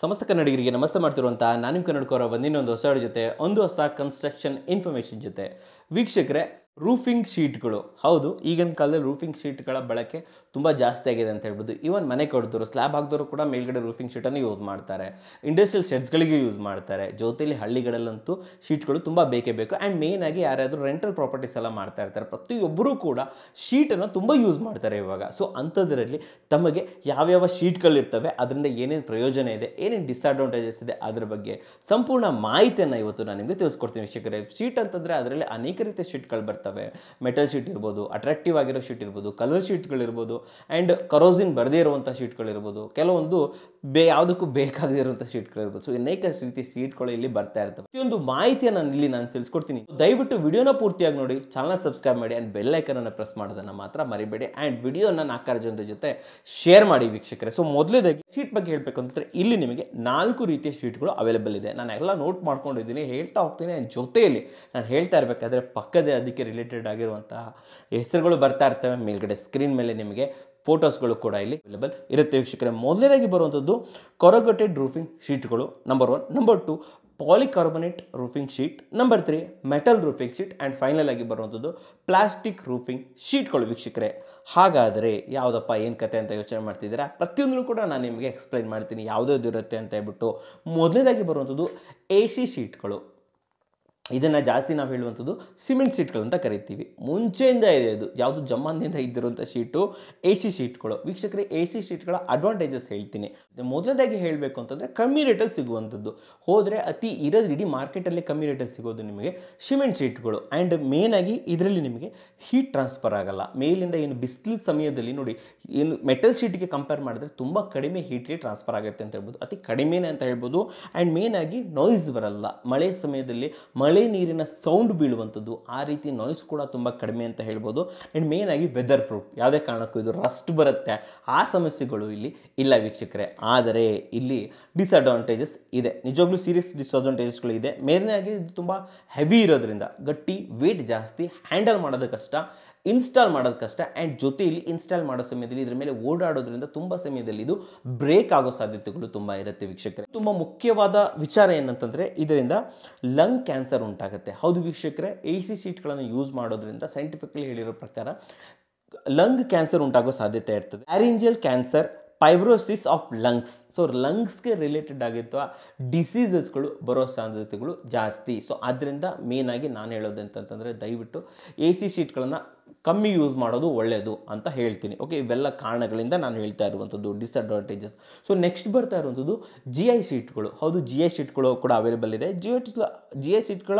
ಸಮಸ್ತ ಕನ್ನಡಿಗರಿಗೆ ನಮಸ್ತೆ ಮಾಡ್ತಿರುವಂತಹ ನಾನು ಕನ್ನಡಕೋರ ಬಂದಿನ ಬಂದಿನ್ನೊಂದು ಹೊಸ ಜೊತೆ ಒಂದು ಹೊಸ ಕನ್ಸ್ಟ್ರಕ್ಷನ್ ಇನ್ಫಾರ್ಮೇಶನ್ ಜೊತೆ ವೀಕ್ಷಕರೇ ರೂಫಿಂಗ್ ಶೀಟ್ಗಳು ಹೌದು ಈಗಿನ ಕಾಲದಲ್ಲಿ ರೂಫಿಂಗ್ ಶೀಟ್ಗಳ ಬಳಕೆ ತುಂಬ ಜಾಸ್ತಿ ಆಗಿದೆ ಅಂತ ಹೇಳ್ಬೋದು ಈವನ್ ಮನೆ ಕೊಡ್ದವರು ಸ್ಲ್ಯಾಬ್ ಹಾಕಿದ್ರು ಕೂಡ ಮೇಲ್ಗಡೆ ರೂಫಿಂಗ್ ಶೀಟನ್ನು ಯೂಸ್ ಮಾಡ್ತಾರೆ ಇಂಡಸ್ಟ್ರಿಯಲ್ ಶೆಡ್ಸ್ಗಳಿಗೂ ಯೂಸ್ ಮಾಡ್ತಾರೆ ಜೊತೆಲಿ ಹಳ್ಳಿಗಳಲ್ಲಂತೂ ಶೀಟ್ಗಳು ತುಂಬ ಬೇಕೇ ಬೇಕು ಆ್ಯಂಡ್ ಮೇಯ್ನಾಗಿ ಯಾರಾದರೂ ರೆಂಟಲ್ ಪ್ರಾಪರ್ಟೀಸ್ ಎಲ್ಲ ಮಾಡ್ತಾ ಇರ್ತಾರೆ ಪ್ರತಿಯೊಬ್ಬರೂ ಕೂಡ ಶೀಟನ್ನು ತುಂಬ ಯೂಸ್ ಮಾಡ್ತಾರೆ ಇವಾಗ ಸೊ ಅಂಥದ್ರಲ್ಲಿ ತಮಗೆ ಯಾವ್ಯಾವ ಶೀಟ್ಗಳಿರ್ತವೆ ಅದರಿಂದ ಏನೇನು ಪ್ರಯೋಜನ ಇದೆ ಏನೇನು ಡಿಸ್ಅಡ್ವಾಂಟೇಜಸ್ ಇದೆ ಅದರ ಬಗ್ಗೆ ಸಂಪೂರ್ಣ ಮಾಹಿತಿಯನ್ನು ಇವತ್ತು ನಾನು ನಿಮಗೆ ತಿಳಿಸ್ಕೊಡ್ತೀನಿ ವೀಕ್ಷಕರೇ ಶೀಟ್ ಅಂತಂದರೆ ಅದರಲ್ಲಿ ಅನೇಕ ರೀತಿಯ ಶೀಟ್ಗಳು ಬರ್ತಾರೆ ಬರ್ತವೆ ಮೆಟಲ್ ಶೀಟ್ ಇರ್ಬೋದು ಅಟ್ರಾಕ್ಟಿವ್ ಆಗಿರೋ ಶೀಟ್ ಇರ್ಬೋದು ಕಲರ್ ಶೀಟ್ಗಳಿರ್ಬೋದು ಆ್ಯಂಡ್ ಕರೋಸಿನ್ ಬರದೇ ಇರುವಂಥ ಶೀಟ್ಗಳಿರ್ಬೋದು ಕೆಲವೊಂದು ಬೇ ಯಾವುದಕ್ಕೂ ಶೀಟ್ಗಳು ಶೀಟ್ಗಳಿರ್ಬೋದು ಸೊ ಅನೇಕ ರೀತಿ ಸೀಟ್ಗಳು ಇಲ್ಲಿ ಬರ್ತಾ ಇರ್ತವೆ ಈ ಒಂದು ಮಾಹಿತಿಯನ್ನು ನಾನು ಇಲ್ಲಿ ನಾನು ತಿಳಿಸ್ಕೊಡ್ತೀನಿ ದಯವಿಟ್ಟು ವಿಡಿಯೋನ ಪೂರ್ತಿಯಾಗಿ ನೋಡಿ ಚಾನಲ್ ಸಬ್ಸ್ಕ್ರೈಬ್ ಮಾಡಿ ಆ್ಯಂಡ್ ಬೆಲ್ಲೈಕನನ್ನು ಪ್ರೆಸ್ ಮಾಡೋದನ್ನು ಮಾತ್ರ ಮರಿಬೇಡಿ ಆ್ಯಂಡ್ ವಿಡಿಯೋನ ನಾಲ್ಕಾರು ಜನರ ಜೊತೆ ಶೇರ್ ಮಾಡಿ ವೀಕ್ಷಕರೇ ಸೊ ಮೊದಲೇದಾಗಿ ಸೀಟ್ ಬಗ್ಗೆ ಹೇಳಬೇಕು ಇಲ್ಲಿ ನಿಮಗೆ ನಾಲ್ಕು ರೀತಿಯ ಶೀಟ್ಗಳು ಅವೈಲೇಬಲ್ ಇದೆ ನಾನು ಎಲ್ಲ ನೋಟ್ ಮಾಡ್ಕೊಂಡಿದ್ದೀನಿ ಹೇಳ್ತಾ ಹೋಗ್ತೀನಿ ಜೊತೆಯಲ್ಲಿ ನಾನು ಹೇಳ್ತಾ ಇರಬೇಕಾದ್ರೆ ಪಕ್ಕದೇ ಅದಕ್ಕೆ ರಿಲೇಟೆಡ್ ಆಗಿರುವಂತಹ ಹೆಸರುಗಳು ಬರ್ತಾ ಇರ್ತವೆ ಮೇಲ್ಗಡೆ ಸ್ಕ್ರೀನ್ ಮೇಲೆ ನಿಮಗೆ ಫೋಟೋಸ್ಗಳು ಕೂಡ ಇಲ್ಲಿ ಅವೈಲೇಬಲ್ ಇರುತ್ತೆ ವೀಕ್ಷಕರೇ ಮೊದಲನೇದಾಗಿ ಬರುವಂಥದ್ದು ಕೊರಗಟೆಡ್ ರೂಫಿಂಗ್ ಶೀಟ್ಗಳು number one number two polycarbonate roofing sheet number three metal roofing sheet and final ಆಗಿ ಬರುವಂಥದ್ದು ಪ್ಲಾಸ್ಟಿಕ್ ರೂಫಿಂಗ್ ಶೀಟ್ಗಳು ವೀಕ್ಷಕರೇ ಹಾಗಾದರೆ ಯಾವುದಪ್ಪ ಏನು ಕತೆ ಅಂತ ಯೋಚನೆ ಮಾಡ್ತಿದ್ದೀರಾ ಪ್ರತಿಯೊಂದನ್ನು ಕೂಡ ನಾನು ನಿಮಗೆ ಎಕ್ಸ್ಪ್ಲೈನ್ ಮಾಡ್ತೀನಿ ಯಾವುದ್ಯಾವ್ದು ಇರುತ್ತೆ ಅಂತ ಹೇಳ್ಬಿಟ್ಟು ಮೊದಲನೇದಾಗಿ ಬರುವಂಥದ್ದು ಎ ಸಿ ಶೀಟ್ಗಳು ಇದನ್ನು ಜಾಸ್ತಿ ನಾವು ಹೇಳುವಂಥದ್ದು ಸಿಮೆಂಟ್ ಸೀಟ್ಗಳು ಅಂತ ಕರಿತೀವಿ ಮುಂಚೆಯಿಂದ ಇದೆ ಅದು ಯಾವುದು ಜಮಾನಿಂದ ಇದ್ದಿರುವಂಥ ಶೀಟು ಎ ಸಿ ಶೀಟ್ಗಳು ವೀಕ್ಷಕರೇ ಎ ಸಿ ಶೀಟ್ಗಳ ಅಡ್ವಾಂಟೇಜಸ್ ಹೇಳ್ತೀನಿ ಮೊದಲನೇದಾಗಿ ಹೇಳಬೇಕು ಅಂತಂದರೆ ಕಮ್ಮಿ ರೇಟಲ್ಲಿ ಸಿಗುವಂಥದ್ದು ಹೋದರೆ ಅತಿ ಇರೋದು ಇಡೀ ಮಾರ್ಕೆಟಲ್ಲಿ ಕಮ್ಮಿ ರೇಟಲ್ಲಿ ಸಿಗೋದು ನಿಮಗೆ ಸಿಮೆಂಟ್ ಶೀಟ್ಗಳು ಆ್ಯಂಡ್ ಆಗಿ ಇದರಲ್ಲಿ ನಿಮಗೆ ಹೀಟ್ ಟ್ರಾನ್ಸ್ಫರ್ ಆಗಲ್ಲ ಮೇಲಿಂದ ಏನು ಬಿಸಿಲು ಸಮಯದಲ್ಲಿ ನೋಡಿ ಏನು ಮೆಟಲ್ ಶೀಟ್ಗೆ ಕಂಪೇರ್ ಮಾಡಿದ್ರೆ ತುಂಬ ಕಡಿಮೆ ಹೀಟ್ಗೆ ಟ್ರಾನ್ಸ್ಫರ್ ಆಗುತ್ತೆ ಅಂತ ಹೇಳ್ಬೋದು ಅತಿ ಕಡಿಮೆನೇ ಅಂತ ಹೇಳ್ಬೋದು ಆ್ಯಂಡ್ ಆಗಿ ನಾಯ್ಸ್ ಬರಲ್ಲ ಮಳೆ ಸಮಯದಲ್ಲಿ ಮಳೆ ಮಳೆ ನೀರಿನ ಸೌಂಡ್ ಬೀಳುವಂಥದ್ದು ಆ ರೀತಿ ನಾಯ್ಸ್ ಕೂಡ ತುಂಬ ಕಡಿಮೆ ಅಂತ ಹೇಳ್ಬೋದು ಆ್ಯಂಡ್ ಆಗಿ ವೆದರ್ ಪ್ರೂಫ್ ಯಾವುದೇ ಕಾರಣಕ್ಕೂ ಇದು ರಸ್ಟ್ ಬರುತ್ತೆ ಆ ಸಮಸ್ಯೆಗಳು ಇಲ್ಲಿ ಇಲ್ಲ ವೀಕ್ಷಕರೇ ಆದರೆ ಇಲ್ಲಿ ಡಿಸ್ಅಡ್ವಾಂಟೇಜಸ್ ಇದೆ ನಿಜವಾಗ್ಲೂ ಸೀರಿಯಸ್ ಡಿಸ್ಅಡ್ವಾಂಟೇಜಸ್ಗಳು ಇದೆ ಮೇನಾಗಿ ಇದು ತುಂಬ ಹೆವಿ ಇರೋದ್ರಿಂದ ಗಟ್ಟಿ ವೇಟ್ ಜಾಸ್ತಿ ಹ್ಯಾಂಡಲ್ ಮಾಡೋದು ಕಷ್ಟ ಇನ್ಸ್ಟಾಲ್ ಮಾಡೋದು ಕಷ್ಟ ಆ್ಯಂಡ್ ಜೊತೆಯಲ್ಲಿ ಇನ್ಸ್ಟಾಲ್ ಮಾಡೋ ಸಮಯದಲ್ಲಿ ಇದರ ಮೇಲೆ ಓಡಾಡೋದ್ರಿಂದ ತುಂಬ ಸಮಯದಲ್ಲಿ ಇದು ಬ್ರೇಕ್ ಆಗೋ ಸಾಧ್ಯತೆಗಳು ತುಂಬ ಇರುತ್ತೆ ವೀಕ್ಷಕರೇ ತುಂಬ ಮುಖ್ಯವಾದ ವಿಚಾರ ಏನಂತಂದರೆ ಇದರಿಂದ ಲಂಗ್ ಕ್ಯಾನ್ಸರ್ ಉಂಟಾಗುತ್ತೆ ಹೌದು ವೀಕ್ಷಕರೇ ಎ ಸಿ ಸೀಟ್ಗಳನ್ನು ಯೂಸ್ ಮಾಡೋದ್ರಿಂದ ಸೈಂಟಿಫಿಕಲಿ ಹೇಳಿರೋ ಪ್ರಕಾರ ಲಂಗ್ ಕ್ಯಾನ್ಸರ್ ಉಂಟಾಗೋ ಸಾಧ್ಯತೆ ಇರ್ತದೆ ಆರಿಂಜಿಯಲ್ cancer fibrosis of lungs so ಲಂಗ್ಸ್ಗೆ ರಿಲೇಟೆಡ್ ಆಗಿರುವ ಡಿಸೀಸಸ್ಗಳು ಬರೋ ಸಾಧ್ಯತೆಗಳು ಜಾಸ್ತಿ ಸೊ ಆದ್ದರಿಂದ ಮೇನಾಗಿ ನಾನು ಹೇಳೋದು ಅಂತಂತಂದರೆ ದಯವಿಟ್ಟು ಎ ಸಿ ಶೀಟ್ಗಳನ್ನು ಕಮ್ಮಿ ಯೂಸ್ ಮಾಡೋದು ಒಳ್ಳೆಯದು ಅಂತ ಹೇಳ್ತೀನಿ ಓಕೆ ಇವೆಲ್ಲ ಕಾರಣಗಳಿಂದ ನಾನು ಹೇಳ್ತಾ ಇರುವಂಥದ್ದು ಡಿಸ್ಅಡ್ವಾಂಟೇಜಸ್ ಸೊ ನೆಕ್ಸ್ಟ್ ಬರ್ತಾ ಇರುವಂಥದ್ದು ಜಿ ಐ ಸೀಟ್ಗಳು ಹೌದು ಜಿ ಐ ಸೀಟ್ಗಳು ಕೂಡ ಅವೈಲೇಬಲ್ ಇದೆ ಜಿಯೋ ಜಿ ಐ ಸೀಟ್ಗಳ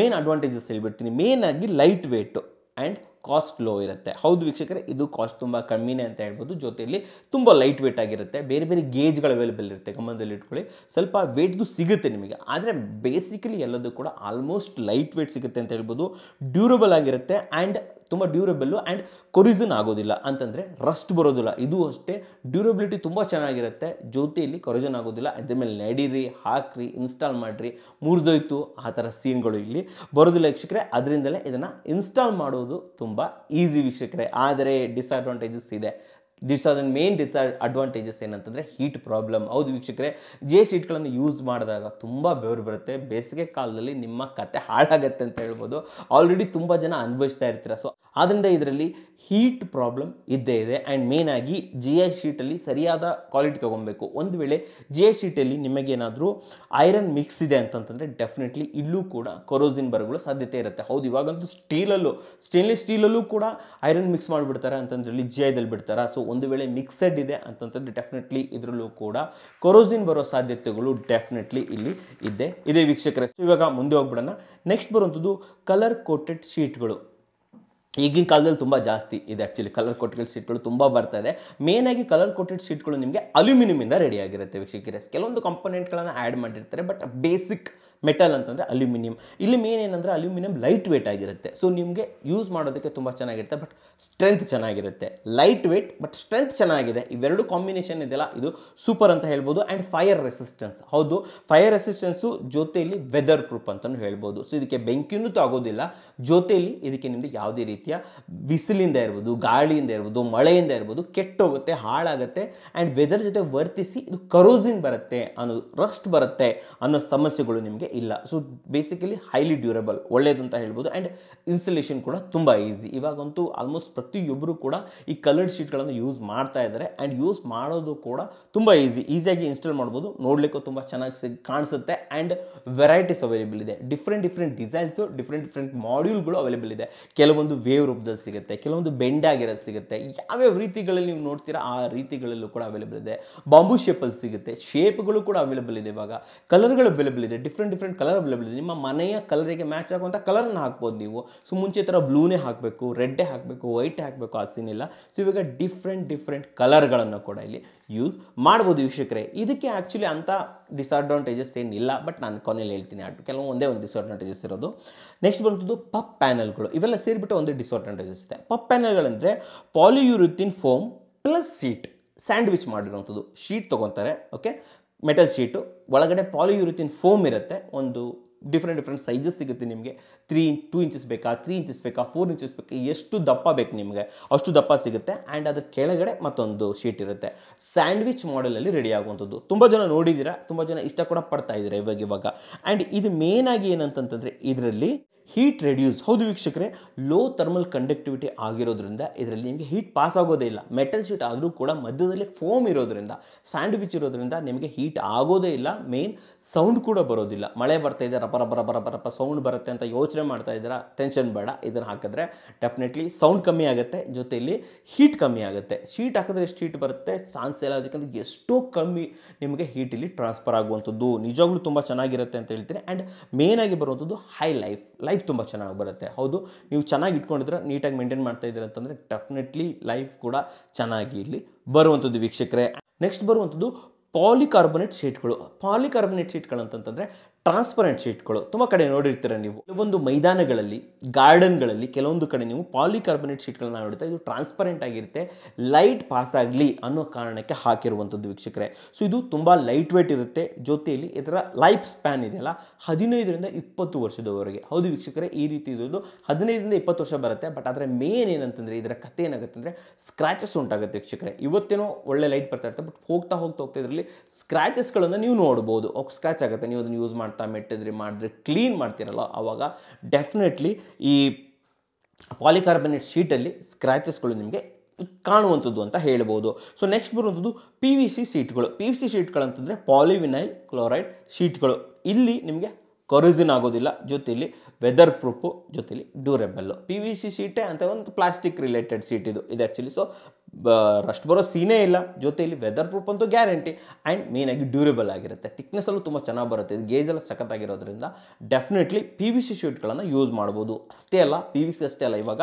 ಮೇನ್ ಅಡ್ವಾಂಟೇಜಸ್ ಹೇಳ್ಬಿಡ್ತೀನಿ ಮೇನ್ ಆಗಿ light weight and cost low ಇರುತ್ತೆ ಹೌದು ವೀಕ್ಷಕರೇ ಇದು ಕಾಸ್ಟ್ ತುಂಬ ಕಮ್ಮಿನೇ ಅಂತ ಹೇಳ್ಬೋದು ಜೊತೆಯಲ್ಲಿ ತುಂಬ ಲೈಟ್ ವೇಟ್ ಆಗಿರುತ್ತೆ ಬೇರೆ ಬೇರೆ ಗೇಜ್ಗಳು ಅವೈಲೇಬಲ್ ಇರುತ್ತೆ ಗಮನದಲ್ಲಿ ಇಟ್ಕೊಳ್ಳಿ ಸ್ವಲ್ಪ ವೇಟ್ದು ಸಿಗುತ್ತೆ ನಿಮಗೆ ಆದರೆ ಬೇಸಿಕಲಿ ಎಲ್ಲದೂ ಕೂಡ ಆಲ್ಮೋಸ್ಟ್ ಲೈಟ್ ವೇಟ್ ಸಿಗುತ್ತೆ ಅಂತ ಹೇಳ್ಬೋದು ಡ್ಯೂರಬಲ್ ಆಗಿರುತ್ತೆ ಆ್ಯಂಡ್ ತುಂಬ ಡ್ಯೂರಬಲ್ಲು ಆ್ಯಂಡ್ ಕೊರಿಸನ್ ಆಗೋದಿಲ್ಲ ಅಂತಂದರೆ ರಸ್ಟ್ ಬರೋದಿಲ್ಲ ಇದು ಅಷ್ಟೇ ಡ್ಯೂರಬಿಲಿಟಿ ತುಂಬ ಚೆನ್ನಾಗಿರುತ್ತೆ ಜೊತೆಯಲ್ಲಿ ಕೊರಿಸನ್ ಆಗೋದಿಲ್ಲ ಅದ್ರ ಮೇಲೆ ನಡೀರಿ ಹಾಕ್ರಿ ಇನ್ಸ್ಟಾಲ್ ಮಾಡಿರಿ ಮುರಿದೋಯ್ತು ಆ ಥರ ಸೀನ್ಗಳು ಇಲ್ಲಿ ಬರೋದಿಲ್ಲ ವೀಕ್ಷಕರೇ ಅದರಿಂದಲೇ ಇದನ್ನು ಇನ್ಸ್ಟಾಲ್ ಮಾಡೋದು ತುಂಬ ತುಂಬ ಈಸಿ ವೀಕ್ಷಕರೇ ಆದರೆ ಡಿಸ್ಅಡ್ವಾಂಟೇಜಸ್ ಇದೆ this are then main disadvantages ಏನಂತಂದರೆ ಹೀಟ್ ಪ್ರಾಬ್ಲಮ್ ಹೌದು ವೀಕ್ಷಕರೇ ಜೆ ಸೀಟ್ಗಳನ್ನು ಯೂಸ್ ಮಾಡಿದಾಗ ತುಂಬ ಬೆವರು ಬರುತ್ತೆ ಬೇಸಿಗೆ ಕಾಲದಲ್ಲಿ ನಿಮ್ಮ ಕತೆ ಹಾಳಾಗತ್ತೆ ಅಂತ ಹೇಳ್ಬೋದು ಆಲ್ರೆಡಿ ತುಂಬ ಜನ ಅನುಭವಿಸ್ತಾ ಇರ್ತೀರ ಸೊ ಆದ್ದರಿಂದ ಇದರಲ್ಲಿ ಹೀಟ್ ಪ್ರಾಬ್ಲಮ್ ಇದ್ದೇ ಇದೆ ಆ್ಯಂಡ್ ಮೇನಾಗಿ ಜಿ ಐ ಶೀಟಲ್ಲಿ ಸರಿಯಾದ ಕ್ವಾಲಿಟಿ ತೊಗೊಬೇಕು ಒಂದು ವೇಳೆ ಜಿ ಐ ಶೀಟಲ್ಲಿ ನಿಮಗೇನಾದರೂ ಐರನ್ ಮಿಕ್ಸ್ ಇದೆ ಅಂತಂತಂದರೆ ಡೆಫಿನೆಟ್ಲಿ ಇಲ್ಲೂ ಕೂಡ ಕೊರೋಸಿನ್ ಬರಗಳು ಸಾಧ್ಯತೆ ಇರುತ್ತೆ ಹೌದು ಇವಾಗಂತೂ ಸ್ಟೀಲಲ್ಲೂ ಸ್ಟೇನ್ಲೆಸ್ ಸ್ಟೀಲಲ್ಲೂ ಕೂಡ ಐರನ್ ಮಿಕ್ಸ್ ಮಾಡಿಬಿಡ್ತಾರೆ ಅಂತಂದ್ರೆ ಜಿ ಐದಲ್ಲಿ ಬಿಡ್ತಾರೆ ಸೊ ಒಂದು ವೇಳೆ ಮಿಕ್ಸೆಡ್ ಇದೆ ಅಂತಂತಂದರೆ ಡೆಫಿನೆಟ್ಲಿ ಇದರಲ್ಲೂ ಕೂಡ ಕೊರೋಸಿನ್ ಬರೋ ಸಾಧ್ಯತೆಗಳು ಡೆಫಿನೆಟ್ಲಿ ಇಲ್ಲಿ ಇದೆ ಇದೆ ವೀಕ್ಷಕರೇ ಇವಾಗ ಮುಂದೆ ಹೋಗ್ಬಿಡೋಣ ನೆಕ್ಸ್ಟ್ ಬರುವಂಥದ್ದು ಕಲರ್ ಕೋಟೆಡ್ ಶೀಟ್ಗಳು ಈಗಿನ ಕಾಲದಲ್ಲಿ ತುಂಬ ಜಾಸ್ತಿ ಇದೆ ಆ್ಯಕ್ಚುಲಿ ಕಲರ್ ಕೋಟೆಡ್ ಸೀಟ್ಗಳು ತುಂಬ ಬರ್ತಾ ಇದೆ ಮೇನಾಗಿ ಕಲರ್ ಕೋಟೆಡ್ ಸೀಟ್ಗಳು ನಿಮಗೆ ಅಲ್ಯೂಮಿನಿಯಮಿಂದ ರೆಡಿ ಆಗಿರುತ್ತೆ ವೀಕ್ಷಕರೇ ಕೆಲವೊಂದು ಕಂಪೋನೆಂಟ್ಗಳನ್ನು ಆ್ಯಡ್ ಮಾಡಿರ್ತಾರೆ ಬಟ್ ಬೇಸಿಕ್ ಮೆಟಲ್ ಅಂತಂದರೆ ಅಲ್ಯೂಮಿನಿಯಂ ಇಲ್ಲಿ ಮೇನ್ ಏನಂದರೆ ಅಲ್ಯೂಮಿನಿಯಂ ಲೈಟ್ ವೇಟ್ ಆಗಿರುತ್ತೆ ಸೊ ನಿಮಗೆ ಯೂಸ್ ಮಾಡೋದಕ್ಕೆ ತುಂಬ ಚೆನ್ನಾಗಿರುತ್ತೆ ಬಟ್ ಸ್ಟ್ರೆಂತ್ ಚೆನ್ನಾಗಿರುತ್ತೆ ಲೈಟ್ ವೇಟ್ ಬಟ್ ಸ್ಟ್ರೆಂತ್ ಚೆನ್ನಾಗಿದೆ ಇವೆರಡು ಕಾಂಬಿನೇಷನ್ ಇದೆಯಲ್ಲ ಇದು ಸೂಪರ್ ಅಂತ ಹೇಳ್ಬೋದು ಆ್ಯಂಡ್ ಫೈರ್ ರೆಸಿಸ್ಟೆನ್ಸ್ ಹೌದು ಫೈರ್ ರೆಸಿಸ್ಟೆನ್ಸು ಜೊತೆಯಲ್ಲಿ ವೆದರ್ ಪ್ರೂಫ್ ಅಂತಲೂ ಹೇಳ್ಬೋದು ಸೊ ಇದಕ್ಕೆ ಬೆಂಕಿನೂ ತಾಗೋದಿಲ್ಲ ಜೊತೆಯಲ್ಲಿ ಇದಕ್ಕೆ ನಿಮ್ದು ಯಾವುದೇ ರೀತಿಯ ಬಿಸಿಲಿಂದ ಇರ್ಬೋದು ಗಾಳಿಯಿಂದ ಇರ್ಬೋದು ಮಳೆಯಿಂದ ಇರ್ಬೋದು ಕೆಟ್ಟೋಗುತ್ತೆ ಹಾಳಾಗುತ್ತೆ ಆ್ಯಂಡ್ ವೆದರ್ ಜೊತೆ ವರ್ತಿಸಿ ಇದು ಕರೋಸಿನ್ ಬರುತ್ತೆ ಅನ್ನೋದು ರಸ್ಟ್ ಬರುತ್ತೆ ಅನ್ನೋ ಸಮಸ್ಯೆಗಳು ನಿಮಗೆ ಇಲ್ಲ ಸೊ ಬೇಸಿಕಲಿ ಹೈಲಿ ಡ್ಯೂರಬಲ್ ಒಳ್ಳೇದು ಅಂತ ಹೇಳ್ಬೋದು ಆ್ಯಂಡ್ ಇನ್ಸ್ಟಲೇಷನ್ ಕೂಡ ತುಂಬ ಈಸಿ ಇವಾಗಂತೂ ಆಲ್ಮೋಸ್ಟ್ ಪ್ರತಿಯೊಬ್ಬರು ಕೂಡ ಈ ಕಲರ್ಡ್ ಶೀಟ್ಗಳನ್ನು ಯೂಸ್ ಮಾಡ್ತಾ ಇದ್ದಾರೆ ಆ್ಯಂಡ್ ಯೂಸ್ ಮಾಡೋದು ಕೂಡ ತುಂಬ ಈಸಿ ಈಸಿಯಾಗಿ ಇನ್ಸ್ಟಾಲ್ ಮಾಡ್ಬೋದು ನೋಡಲಿಕ್ಕೂ ತುಂಬ ಚೆನ್ನಾಗಿ ಸಿಗ್ ಕಾಣಿಸುತ್ತೆ ಆ್ಯಂಡ್ ವೆರೈಟೀಸ್ ಅವೈಲೇಬಲ್ ಇದೆ different different designs different different ಮಾಡ್ಯೂಲ್ಗಳು ಅವೈಲೇಬಲ್ ಇದೆ ಕೆಲವೊಂದು ವೇವ್ ರೂಪದಲ್ಲಿ ಸಿಗುತ್ತೆ ಕೆಲವೊಂದು ಬೆಂಡ್ ಆಗಿರೋದು ಸಿಗುತ್ತೆ ಯಾವ್ಯಾವ ರೀತಿಗಳಲ್ಲಿ ನೀವು ನೋಡ್ತೀರಾ ಆ ರೀತಿಗಳಲ್ಲೂ ಕೂಡ ಅವೈಲೇಬಲ್ ಇದೆ ಬಾಂಬು ಶೇಪಲ್ಲಿ ಸಿಗುತ್ತೆ ಶೇಪ್ಗಳು ಕೂಡ ಅವೈಲೇಬಲ್ ಇದೆ ಇವಾಗ ಕಲರ್ಗಳು ಅವೈಲೇಬಲ್ ಇದೆ ಡಿಫ್ರೆಂಟ್ ಡಿಫ್ರೆಂಟ್ ಕಲರ್ ಅವೈಲೇಬಲ್ ಇದೆ ನಿಮ್ಮ ಮನೆಯ ಕಲರಿಗೆ ಮ್ಯಾಚ್ ಆಗುವಂಥ ಕಲರ್ನ ಹಾಕ್ಬೋದು ನೀವು ಸೊ ಮುಂಚೆ ಥರ ಬ್ಲೂನೇ ಹಾಕಬೇಕು ರೆಡ್ಡೇ ಹಾಕಬೇಕು ವೈಟ್ ಹಾಕಬೇಕು ಆ ಸೀನ್ ಇಲ್ಲ ಸೊ ಇವಾಗ ಡಿಫ್ರೆಂಟ್ ಡಿಫ್ರೆಂಟ್ ಕಲರ್ಗಳನ್ನು ಕೂಡ ಇಲ್ಲಿ ಯೂಸ್ ಮಾಡ್ಬೋದು ವೀಕ್ಷಕರೇ ಇದಕ್ಕೆ ಆ್ಯಕ್ಚುಲಿ ಅಂಥ ಡಿಸ್ಅಡ್ವಾಂಟೇಜಸ್ ಏನಿಲ್ಲ ಬಟ್ ನಾನು ಕೊನೆಯಲ್ಲಿ ಹೇಳ್ತೀನಿ ಅಟ್ ಕೆಲವು ಒಂದೇ ಒಂದು ಡಿಸ್ಅಡ್ವಾಂಟೇಜಸ್ ಇರೋದು ನೆಕ್ಸ್ಟ್ ಬಂದದ್ದು ಪಪ್ ಪ್ಯಾನಲ್ಗಳು ಇವೆಲ್ಲ ಸೇರಿಬಿಟ್ಟು ಒಂದು ಡಿಸ್ಅಡ್ವಾಂಟೇಜಸ್ ಇದೆ ಪಪ್ ಪ್ಯಾನಲ್ಗಳಂದರೆ polyurethane foam plus sheet sandwich ಮಾಡಿರೋವಂಥದ್ದು ಶೀಟ್ ತೊಗೊತಾರೆ ಓಕೆ ಮೆಟಲ್ ಶೀಟು ಒಳಗಡೆ ಪಾಲಿಯೂರಿಥಿನ್ ಫೋಮ್ ಇರುತ್ತೆ ಒಂದು ಡಿಫ್ರೆಂಟ್ ಡಿಫ್ರೆಂಟ್ ಸೈಜಸ್ ಸಿಗುತ್ತೆ ನಿಮಗೆ ತ್ರೀ ಟೂ ಇಂಚಸ್ ಬೇಕಾ ತ್ರೀ ಇಂಚಸ್ ಬೇಕಾ ಫೋರ್ ಇಂಚಸ್ ಬೇಕಾ ಎಷ್ಟು ದಪ್ಪ ಬೇಕು ನಿಮಗೆ ಅಷ್ಟು ದಪ್ಪ ಸಿಗುತ್ತೆ ಆ್ಯಂಡ್ ಅದರ ಕೆಳಗಡೆ ಮತ್ತೊಂದು ಶೀಟ್ ಇರುತ್ತೆ ಸ್ಯಾಂಡ್ವಿಚ್ ಮಾಡಲಲ್ಲಿ ರೆಡಿ ಆಗುವಂಥದ್ದು ತುಂಬ ಜನ ನೋಡಿದ್ದೀರಾ ತುಂಬ ಜನ ಇಷ್ಟ ಕೂಡ ಪಡ್ತಾ ಇದ್ದೀರಾ ಇವಾಗ ಇವಾಗ ಆ್ಯಂಡ್ ಇದು ಮೇನಾಗಿ ಏನಂತಂತಂದರೆ ಇದರಲ್ಲಿ ಹೀಟ್ ರೆಡ್ಯೂಸ್ ಹೌದು ವೀಕ್ಷಕರೇ ಲೋ ಥರ್ಮಲ್ ಕಂಡಕ್ಟಿವಿಟಿ ಆಗಿರೋದ್ರಿಂದ ಇದರಲ್ಲಿ ನಿಮಗೆ ಹೀಟ್ ಪಾಸ್ ಆಗೋದೇ ಇಲ್ಲ ಮೆಟಲ್ ಶೀಟ್ ಆದರೂ ಕೂಡ ಮಧ್ಯದಲ್ಲಿ ಫೋಮ್ ಇರೋದ್ರಿಂದ ಸ್ಯಾಂಡ್ವಿಚ್ ಇರೋದ್ರಿಂದ ನಿಮಗೆ ಹೀಟ್ ಆಗೋದೇ ಇಲ್ಲ ಮೇನ್ ಸೌಂಡ್ ಕೂಡ ಬರೋದಿಲ್ಲ ಮಳೆ ಬರ್ತಾ ಇದೆ ರಪ ರಪ ರಪ ರಪ ಸೌಂಡ್ ಬರುತ್ತೆ ಅಂತ ಯೋಚನೆ ಮಾಡ್ತಾ ಇದ್ದೀರಾ ಟೆನ್ಷನ್ ಬೇಡ ಇದನ್ನು ಹಾಕಿದ್ರೆ ಡೆಫಿನೆಟ್ಲಿ ಸೌಂಡ್ ಕಮ್ಮಿ ಆಗುತ್ತೆ ಜೊತೆಯಲ್ಲಿ ಹೀಟ್ ಕಮ್ಮಿ ಆಗುತ್ತೆ ಶೀಟ್ ಹಾಕಿದ್ರೆ ಎಷ್ಟು ಹೀಟ್ ಬರುತ್ತೆ ಚಾನ್ಸ್ ಎಲ್ಲ ಅದಕ್ಕೆ ಎಷ್ಟೋ ಕಮ್ಮಿ ನಿಮಗೆ ಹೀಟ್ ಇಲ್ಲಿ ಟ್ರಾನ್ಸ್ಫರ್ ಆಗುವಂಥದ್ದು ನಿಜವಾಗ್ಲೂ ತುಂಬ ಚೆನ್ನಾಗಿರುತ್ತೆ ಅಂತ ಹೇಳ್ತೀನಿ ಆ್ಯಂಡ್ ಮೇನಾಗಿ ಬರುವಂಥದ್ದು ಹೈ ಲೈಫ್ ಲೈಫ್ ಲೈಫ್ ತುಂಬ ಚೆನ್ನಾಗಿ ಬರುತ್ತೆ ಹೌದು ನೀವು ಚೆನ್ನಾಗಿ ಇಟ್ಕೊಂಡಿದ್ರೆ ನೀಟಾಗಿ ಮೇಂಟೈನ್ ಮಾಡ್ತಾ ಇದ್ದೀರ ಅಂತಂದರೆ ಡೆಫಿನೆಟ್ಲಿ ಲೈಫ್ ಕೂಡ ಚೆನ್ನಾಗಿ ಇಲ್ಲಿ ಬರುವಂಥದ್ದು ವೀಕ್ಷಕರೇ ನೆಕ್ಸ್ಟ್ ಬರುವಂಥದ್ದು ಪಾಲಿಕಾರ್ಬೊನೇಟ್ ಶೀಟ್ಗಳು ಪಾಲಿಕಾರ್ಬೊನೇಟ್ ಶೀಟ್ಗಳು ಅಂತಂತಂದರೆ ಟ್ರಾನ್ಸ್ಪರೆಂಟ್ ಶೀಟ್ಗಳು ತುಂಬ ಕಡೆ ನೋಡಿರ್ತೀರ ನೀವು ಕೆಲವೊಂದು ಮೈದಾನಗಳಲ್ಲಿ ಗಾರ್ಡನ್ಗಳಲ್ಲಿ ಕೆಲವೊಂದು ಕಡೆ ನೀವು ಪಾಲಿಕಾರ್ಬನೇಟ್ ಶೀಟ್ಗಳನ್ನ ನೋಡುತ್ತೆ ಇದು ಟ್ರಾನ್ಸ್ಪರೆಂಟ್ ಆಗಿರುತ್ತೆ ಲೈಟ್ ಪಾಸ್ ಆಗಲಿ ಅನ್ನೋ ಕಾರಣಕ್ಕೆ ಹಾಕಿರುವಂಥದ್ದು ವೀಕ್ಷಕರೇ ಸೊ ಇದು ತುಂಬ ಲೈಟ್ ವೇಟ್ ಇರುತ್ತೆ ಜೊತೆಯಲ್ಲಿ ಇದರ ಲೈಫ್ ಸ್ಪ್ಯಾನ್ ಇದೆಯಲ್ಲ ಹದಿನೈದರಿಂದ ಇಪ್ಪತ್ತು ವರ್ಷದವರೆಗೆ ಹೌದು ವೀಕ್ಷಕರೇ ಈ ರೀತಿ ಇರೋದು ಹದಿನೈದರಿಂದ ಇಪ್ಪತ್ತು ವರ್ಷ ಬರುತ್ತೆ ಬಟ್ ಆದರೆ ಮೇನ್ ಏನಂತಂದರೆ ಇದರ ಕಥೆ ಏನಾಗುತ್ತೆ ಅಂದರೆ ಸ್ಕ್ರಾಚಸ್ ಉಂಟಾಗುತ್ತೆ ವೀಕ್ಷಕರೇ ಇವತ್ತೇನೋ ಒಳ್ಳೆ ಲೈಟ್ ಬರ್ತಾ ಇರುತ್ತೆ ಬಟ್ ಹೋಗ್ತಾ ಹೋಗ್ತಾ ಹೋಗ್ತಾ ಇದರಲ್ಲಿ ಸ್ಕ್ರ್ಯಾಚಸ್ಗಳನ್ನು ನೀವು ನೋಡ್ಬೋದು ಸ್ಕ್ರಾಚ್ ಆಗುತ್ತೆ ನೀವು ಅದನ್ನು ಯೂಸ್ ಮಾಡಿ ಮಾಡ್ತಾ ಮೆಟ್ಟಿದ್ರಿ ಕ್ಲೀನ್ ಮಾಡ್ತೀರಲ್ಲ ಆವಾಗ ಡೆಫಿನೆಟ್ಲಿ ಈ ಪಾಲಿಕಾರ್ಬನೇಟ್ ಶೀಟಲ್ಲಿ ಸ್ಕ್ರ್ಯಾಚಸ್ಗಳು ನಿಮಗೆ ಕಾಣುವಂಥದ್ದು ಅಂತ ಹೇಳ್ಬೋದು ಸೊ ನೆಕ್ಸ್ಟ್ ಬರುವಂಥದ್ದು ಪಿ ವಿ ಸಿ ಸೀಟ್ಗಳು ಪಿ ವಿ ಸಿ ಅಂತಂದರೆ ಪಾಲಿವಿನೈಲ್ ಕ್ಲೋರೈಡ್ ಶೀಟ್ಗಳು ಇಲ್ಲಿ ನಿಮಗೆ ಕೊರಿಸಿನ್ ಆಗೋದಿಲ್ಲ ಜೊತೆಯಲ್ಲಿ ವೆದರ್ ಪ್ರೂಫು ಜೊತೆಲಿ ಡ್ಯೂರೆಬಲ್ಲು ಪಿ ವಿ ಸಿ ಸೀಟೇ ಅಂತ ಒಂದು ಪ್ಲಾಸ್ಟಿಕ್ ರಿಲೇಟೆಡ್ ಸೀಟ್ ಇದು ಇದು ಆ್ಯಕ್ಚುಲಿ ಸೊ ರಷ್ಟು ಬರೋ ಸೀನೇ ಇಲ್ಲ ಜೊತೆಯಲ್ಲಿ ವೆದರ್ ಪ್ರೂಫ್ ಅಂತೂ ಗ್ಯಾರಂಟಿ ಆ್ಯಂಡ್ ಮೇನಾಗಿ ಡ್ಯೂರೇಬಲ್ ಆಗಿರುತ್ತೆ ತಿಕ್ನೆಸ್ಸಲ್ಲೂ ತುಂಬ ಚೆನ್ನಾಗಿ ಬರುತ್ತೆ ಇದು ಗೇಜೆಲ್ಲ ಸಖತ್ತಾಗಿರೋದ್ರಿಂದ ಡೆಫಿನೆಟ್ಲಿ ಪಿ ವಿ ಸಿ ಶೀಟ್ಗಳನ್ನು ಯೂಸ್ ಮಾಡ್ಬೋದು ಅಷ್ಟೇ ಅಲ್ಲ ಪಿ ವಿ ಸಿ ಅಷ್ಟೇ ಅಲ್ಲ ಇವಾಗ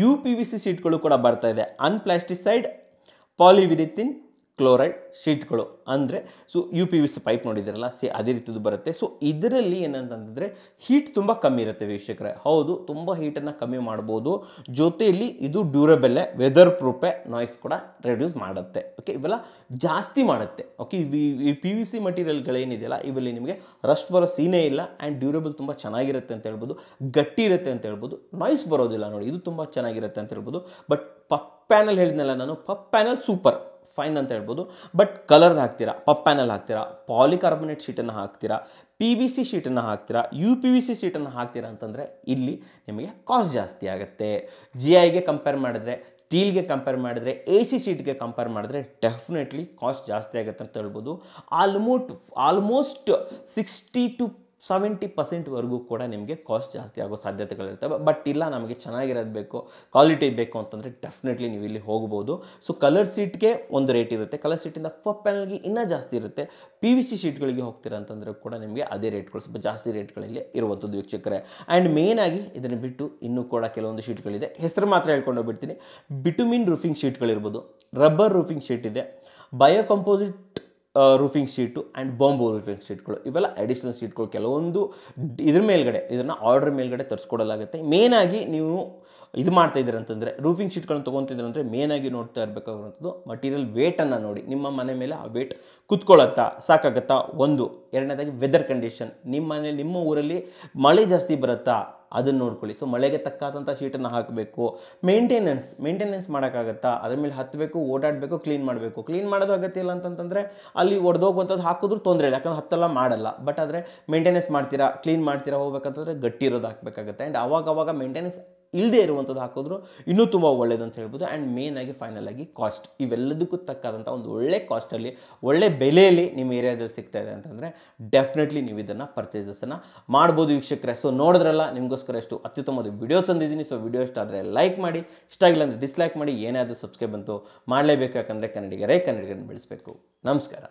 ಯು ಪಿ ವಿ ಸಿ ಶೀಟ್ಗಳು ಕೂಡ ಬರ್ತಾ ಇದೆ ಅನ್ಪ್ಲಾಸ್ಟಿಸೈಡ್ ಪಾಲಿವಿರಿಥಿನ್ ಕ್ಲೋರೈಡ್ ಶೀಟ್ಗಳು ಅಂದರೆ so U P V C pipe ನೋಡಿದಿರಲ್ಲ ಸಿ ಅದೇ ರೀತಿದು ಬರುತ್ತೆ ಸೊ ಇದರಲ್ಲಿ ಏನಂತಂದರೆ ಹೀಟ್ ತುಂಬ ಕಮ್ಮಿ ಇರುತ್ತೆ ವೀಕ್ಷಕರೇ ಹೌದು ತುಂಬ ಹೀಟನ್ನು ಕಮ್ಮಿ ಮಾಡ್ಬೋದು ಜೊತೆಯಲ್ಲಿ ಇದು ಡ್ಯೂರಬಲ್ಲೇ ವೆದರ್ ಪ್ರೂಫೆ ನಾಯ್ಸ್ ಕೂಡ ರೆಡ್ಯೂಸ್ ಮಾಡುತ್ತೆ ಓಕೆ ಇವೆಲ್ಲ ಜಾಸ್ತಿ ಮಾಡುತ್ತೆ ಓಕೆ ಈ ಪಿ ವಿ ಸಿ ಮಟೀರಿಯಲ್ಗಳೇನಿದೆಯಲ್ಲ ಇವಲ್ಲಿ ನಿಮಗೆ ರಸ್ಟ್ ಬರೋ ಸೀನೇ ಇಲ್ಲ ಆ್ಯಂಡ್ ಡ್ಯೂರಬಲ್ ತುಂಬ ಚೆನ್ನಾಗಿರುತ್ತೆ ಅಂತ ಹೇಳ್ಬೋದು ಗಟ್ಟಿ ಇರುತ್ತೆ ಅಂತ ಹೇಳ್ಬೋದು ನಾಯ್ಸ್ ಬರೋದಿಲ್ಲ ನೋಡಿ ಇದು ತುಂಬ ಚೆನ್ನಾಗಿರುತ್ತೆ ಅಂತ ಹೇಳ್ಬೋದು ಬಟ್ ಪಪ್ ಪ್ಯಾನಲ್ ಹೇಳಿದ್ನಲ್ಲ ನಾನು ಪಪ್ ಪ್ಯಾನಲ್ ಸೂಪರ್ ಫೈನ್ ಅಂತ ಹೇಳ್ಬೋದು ಬಟ್ ಕಲರ್ನ ಹಾಕ್ತೀರಾ ಪಪ್ ಪ್ಯಾನಲ್ ಹಾಕ್ತೀರಾ ಪಾಲಿಕಾರ್ಬೊನೇಟ್ ಶೀಟನ್ನು ಹಾಕ್ತೀರಾ ಪಿ ವಿ ಸಿ ಶೀಟನ್ನು ಹಾಕ್ತೀರಾ ಯು ಪಿ ವಿ ಸಿ ಶೀಟನ್ನು ಹಾಕ್ತೀರಾ ಅಂತಂದರೆ ಇಲ್ಲಿ ನಿಮಗೆ ಕಾಸ್ಟ್ ಜಾಸ್ತಿ ಆಗುತ್ತೆ ಜಿ ಐಗೆ ಕಂಪೇರ್ ಮಾಡಿದ್ರೆ ಸ್ಟೀಲ್ಗೆ ಕಂಪೇರ್ ಮಾಡಿದ್ರೆ ಎ ಸಿ ಶೀಟ್ಗೆ ಕಂಪೇರ್ ಮಾಡಿದ್ರೆ ಡೆಫಿನೆಟ್ಲಿ ಕಾಸ್ಟ್ ಜಾಸ್ತಿ ಆಗುತ್ತೆ ಅಂತ ಹೇಳ್ಬೋದು almost almost sixty to seventy ಪರ್ಸೆಂಟ್ವರೆಗೂ ಕೂಡ ನಿಮಗೆ ಕಾಸ್ಟ್ ಜಾಸ್ತಿ ಆಗೋ ಸಾಧ್ಯತೆಗಳಿರ್ತವೆ ಬಟ್ ಇಲ್ಲ ನಮಗೆ ಚೆನ್ನಾಗಿರೋದು ಬೇಕು ಕ್ವಾಲಿಟಿ ಬೇಕು ಅಂತಂದರೆ ಡೆಫಿನೆಟ್ಲಿ ನೀವು ಇಲ್ಲಿ ಹೋಗ್ಬೋದು ಸೊ ಕಲರ್ ಸೀಟ್ಗೆ ಒಂದು ರೇಟ್ ಇರುತ್ತೆ ಕಲರ್ ಸೀಟಿಂದ ಪಪ್ ಪ್ಯಾನಲ್ಗೆ ಇನ್ನೂ ಜಾಸ್ತಿ ಇರುತ್ತೆ ಪಿ ವಿ ಸಿ ಶೀಟ್ಗಳಿಗೆ ಹೋಗ್ತೀರ ಅಂತಂದರೆ ಕೂಡ ನಿಮಗೆ ಅದೇ ರೇಟ್ಗಳು ಸ್ವಲ್ಪ ಜಾಸ್ತಿ ರೇಟ್ಗಳಲ್ಲಿ ಇರುವಂಥದ್ದು ವೀಕ್ಷಕರೇ ಆ್ಯಂಡ್ ಆಗಿ ಇದನ್ನು ಬಿಟ್ಟು ಇನ್ನೂ ಕೂಡ ಕೆಲವೊಂದು ಶೀಟ್ಗಳಿದೆ ಹೆಸರು ಮಾತ್ರ ಹೇಳ್ಕೊಂಡು ಹೋಗ್ಬಿಡ್ತೀನಿ ಬಿಟುಮಿನ್ ರೂಫಿಂಗ್ ಶೀಟ್ಗಳಿರ್ಬೋದು ರಬ್ಬರ್ ರೂಫಿಂಗ್ ಶೀಟ್ ಇದೆ composite roofing sheet and bamboo roofing ಶೀಟ್ಗಳು ಇವೆಲ್ಲ ಅಡಿಷ್ನಲ್ ಶೀಟ್ಗಳು ಕೆಲವೊಂದು ಇದ್ರ ಮೇಲ್ಗಡೆ ಇದನ್ನು ಆರ್ಡ್ರ್ ಮೇಲ್ಗಡೆ ತರಿಸ್ಕೊಡಲಾಗುತ್ತೆ ಮೇನಾಗಿ ನೀವು ಇದು ಮಾಡ್ತಾ ಇದ್ದಾರೆ ಅಂತಂದರೆ ರೂಫಿಂಗ್ ಶೀಟ್ಗಳನ್ನು ತೊಗೊತಿದ್ರು ಅಂದರೆ ಮೇನಾಗಿ ನೋಡ್ತಾ ಇರಬೇಕಾಗಿರುವಂಥದ್ದು ಮಟೀರಿಯಲ್ ವೇಟನ್ನು ನೋಡಿ ನಿಮ್ಮ ಮನೆ ಮೇಲೆ ಆ ವೇಟ್ ಕುತ್ಕೊಳ್ಳುತ್ತಾ ಸಾಕಾಗತ್ತಾ ಒಂದು ಎರಡನೇದಾಗಿ ವೆದರ್ ಕಂಡೀಷನ್ ನಿಮ್ಮ ಮನೆ ನಿಮ್ಮ ಊರಲ್ಲಿ ಮಳೆ ಜಾಸ್ತಿ ಬರುತ್ತಾ ಅದನ್ನು ನೋಡ್ಕೊಳ್ಳಿ ಸೊ ಮಳೆಗೆ ತಕ್ಕಾದಂಥ ಶೀಟನ್ನು ಹಾಕಬೇಕು ಮೇಂಟೆನೆನ್ಸ್ ಮೇಂಟೆನೆನ್ಸ್ ಮಾಡೋಕ್ಕಾಗತ್ತಾ ಅದ್ರ ಮೇಲೆ ಹತ್ತಬೇಕು ಓಡಾಡಬೇಕು ಕ್ಲೀನ್ ಮಾಡಬೇಕು ಕ್ಲೀನ್ ಮಾಡೋದು ಅಗತ್ಯ ಇಲ್ಲ ಅಂತಂತಂದರೆ ಅಲ್ಲಿ ಒಡೆದೋಗುವಂಥದ್ದು ಹಾಕಿದ್ರು ತೊಂದರೆ ಇಲ್ಲ ಯಾಕಂದ್ರೆ ಹತ್ತಲ್ಲ ಮಾಡಲ್ಲ ಬಟ್ ಆದರೆ ಮೇಂಟೆನೆನ್ಸ್ ಮಾಡ್ತೀರಾ ಕ್ಲೀನ್ ಮಾಡ್ತೀರಾ ಹೋಗ್ಬೇಕಂತಂದರೆ ಗಟ್ಟಿ ಇರೋದು ಹಾಕಬೇಕಾಗುತ್ತೆ ಆ್ಯಂಡ್ ಅವಾಗ ಅವಾಗ ಮೇಂಟೆನೆನ್ಸ್ ಇಲ್ಲದೆ ಇರುವಂಥದ್ದು ಹಾಕಿದ್ರು ಇನ್ನೂ ತುಂಬ ಒಳ್ಳೇದು ಅಂತ ಹೇಳ್ಬೋದು ಆ್ಯಂಡ್ ಮೇಯ್ನಾಗಿ ಫೈನಲ್ ಆಗಿ ಕಾಸ್ಟ್ ಇವೆಲ್ಲದಕ್ಕೂ ತಕ್ಕಾದಂಥ ಒಂದು ಒಳ್ಳೆ ಕಾಸ್ಟಲ್ಲಿ ಒಳ್ಳೆ ಬೆಲೆಯಲ್ಲಿ ನಿಮ್ಮ ಏರಿಯಾದಲ್ಲಿ ಸಿಗ್ತಾ ಇದೆ ಅಂತಂದರೆ ಡೆಫಿನೆಟ್ಲಿ ನೀವು ಇದನ್ನು ಪರ್ಚೇಸಸನ್ನು ಮಾಡ್ಬೋದು ವೀಕ್ಷಕರೇ ಸೊ ನೋಡಿದ್ರಲ್ಲ ನಿಮಗೋಸ್ಕರ ಎಷ್ಟು ಅತ್ಯುತ್ತಮವಾದ ವೀಡಿಯೋಸ್ ತಂದಿದ್ದೀನಿ ಸೊ ವಿಡಿಯೋ ಇಷ್ಟ ಆದರೆ ಲೈಕ್ ಮಾಡಿ ಇಷ್ಟ ಆಗಿಲ್ಲ ಅಂದರೆ ಡಿಸ್ಲೈಕ್ ಮಾಡಿ ಏನಾದರೂ ಸಬ್ಸ್ಕ್ರೈಬ್ ಅಂತೂ ಮಾಡಲೇಬೇಕು ಯಾಕಂದರೆ ಕನ್ನಡಿಗರೇ ಕನ್ನಡಿಗರನ್ನು ಬೆಳೆಸಬೇಕು ನಮಸ್ಕಾರ